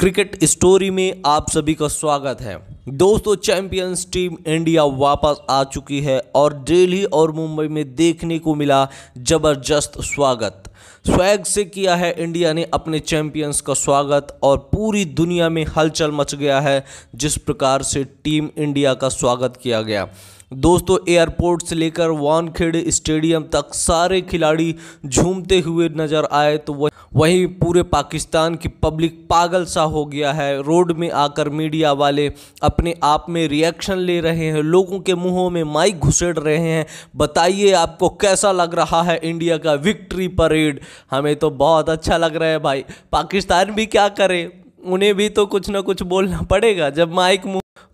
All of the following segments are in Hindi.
क्रिकेट स्टोरी में आप सभी का स्वागत है दोस्तों चैंपियंस टीम इंडिया वापस आ चुकी है और दिल्ली और मुंबई में देखने को मिला जबरदस्त स्वागत स्वैग से किया है इंडिया ने अपने चैंपियंस का स्वागत और पूरी दुनिया में हलचल मच गया है जिस प्रकार से टीम इंडिया का स्वागत किया गया दोस्तों एयरपोर्ट से लेकर वानखेड़े स्टेडियम तक सारे खिलाड़ी झूमते हुए नजर आए तो वह वहीं पूरे पाकिस्तान की पब्लिक पागल सा हो गया है रोड में आकर मीडिया वाले अपने आप में रिएक्शन ले रहे हैं लोगों के मुंहों में माइक घुसेड़ रहे हैं बताइए आपको कैसा लग रहा है इंडिया का विक्ट्री परेड हमें तो बहुत अच्छा लग रहा है भाई पाकिस्तान भी क्या करे उन्हें भी तो कुछ ना कुछ बोलना पड़ेगा जब माइक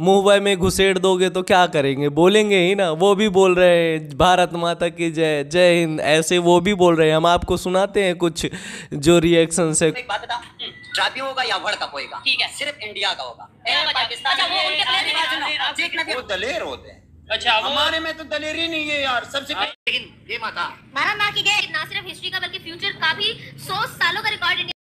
मुंबई में घुसेड़ दोगे तो क्या करेंगे बोलेंगे ही ना वो भी बोल रहे हैं भारत माता की जय जय हिंद ऐसे वो भी बोल रहे हैं हम आपको सुनाते हैं कुछ जो रिएक्शन से ठीक है सिर्फ इंडिया का होगा अच्छा, अच्छा हमारे में तो दलेरी नहीं है यार सबसे लेकिन ना सिर्फ हिस्ट्री का बल्कि फ्यूचर का भी सौ सालों का रिकॉर्ड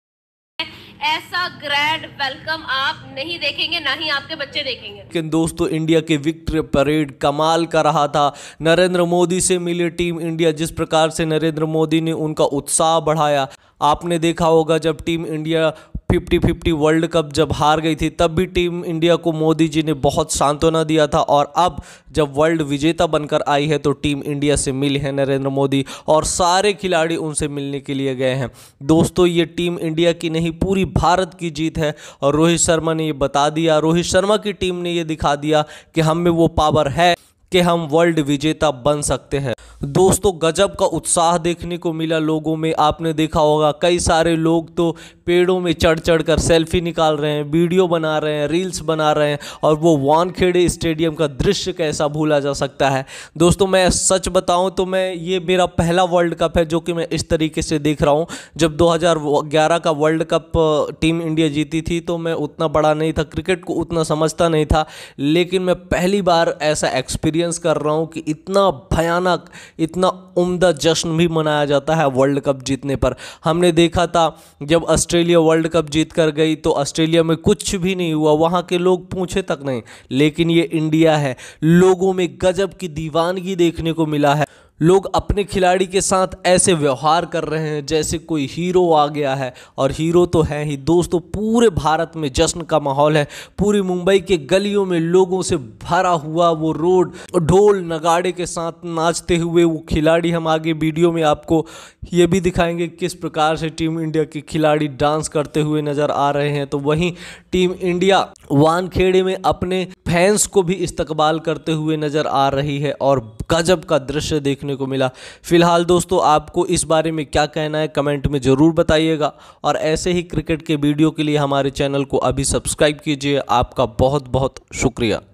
ऐसा ग्रैंड वेलकम आप नहीं देखेंगे ना ही आपके बच्चे देखेंगे लेकिन दोस्तों इंडिया के विक्ट्री परेड कमाल का रहा था नरेंद्र मोदी से मिले टीम इंडिया जिस प्रकार से नरेंद्र मोदी ने उनका उत्साह बढ़ाया आपने देखा होगा जब team India fifty fifty world cup जब हार गई थी तब भी टीम इंडिया को मोदी जी ने बहुत सांत्वना दिया था और अब जब वर्ल्ड विजेता बनकर आई है तो टीम इंडिया से मिले हैं नरेंद्र मोदी और सारे खिलाड़ी उनसे मिलने के लिए गए हैं दोस्तों ये टीम इंडिया की नहीं पूरी भारत की जीत है और रोहित शर्मा ने ये बता दिया रोहित शर्मा की टीम ने ये दिखा दिया कि हम में वो पावर है कि हम वर्ल्ड विजेता बन सकते हैं दोस्तों गजब का उत्साह देखने को मिला लोगों में आपने देखा होगा कई सारे लोग तो पेड़ों में चढ़ चढ़ कर सेल्फी निकाल रहे हैं वीडियो बना रहे हैं रील्स बना रहे हैं और वो वानखेड़े स्टेडियम का दृश्य कैसा भूला जा सकता है दोस्तों मैं सच बताऊं तो मैं ये मेरा पहला वर्ल्ड कप है जो कि मैं इस तरीके से देख रहा हूँ जब दो का वर्ल्ड कप टीम इंडिया जीती थी तो मैं उतना बड़ा नहीं था क्रिकेट को उतना समझता नहीं था लेकिन मैं पहली बार ऐसा एक्सपीरियंस कर रहा हूँ कि इतना भयानक इतना उम्दा जश्न भी मनाया जाता है वर्ल्ड कप जीतने पर हमने देखा था जब ऑस्ट्रेलिया वर्ल्ड कप जीत कर गई तो ऑस्ट्रेलिया में कुछ भी नहीं हुआ वहाँ के लोग पूछे तक नहीं लेकिन ये इंडिया है लोगों में गजब की दीवानगी देखने को मिला है लोग अपने खिलाड़ी के साथ ऐसे व्यवहार कर रहे हैं जैसे कोई हीरो आ गया है और हीरो तो है ही दोस्तों पूरे भारत में जश्न का माहौल है पूरी मुंबई के गलियों में लोगों से भरा हुआ वो रोड ढोल नगाड़े के साथ नाचते हुए वो खिलाड़ी हम आगे वीडियो में आपको ये भी दिखाएंगे किस प्रकार से टीम इंडिया के खिलाड़ी डांस करते हुए नज़र आ रहे हैं तो वहीं टीम इंडिया वानखेड़े में अपने फैंस को भी इस्तकबाल करते हुए नज़र आ रही है और गजब का दृश्य देखने को मिला फिलहाल दोस्तों आपको इस बारे में क्या कहना है कमेंट में ज़रूर बताइएगा और ऐसे ही क्रिकेट के वीडियो के लिए हमारे चैनल को अभी सब्सक्राइब कीजिए आपका बहुत बहुत शुक्रिया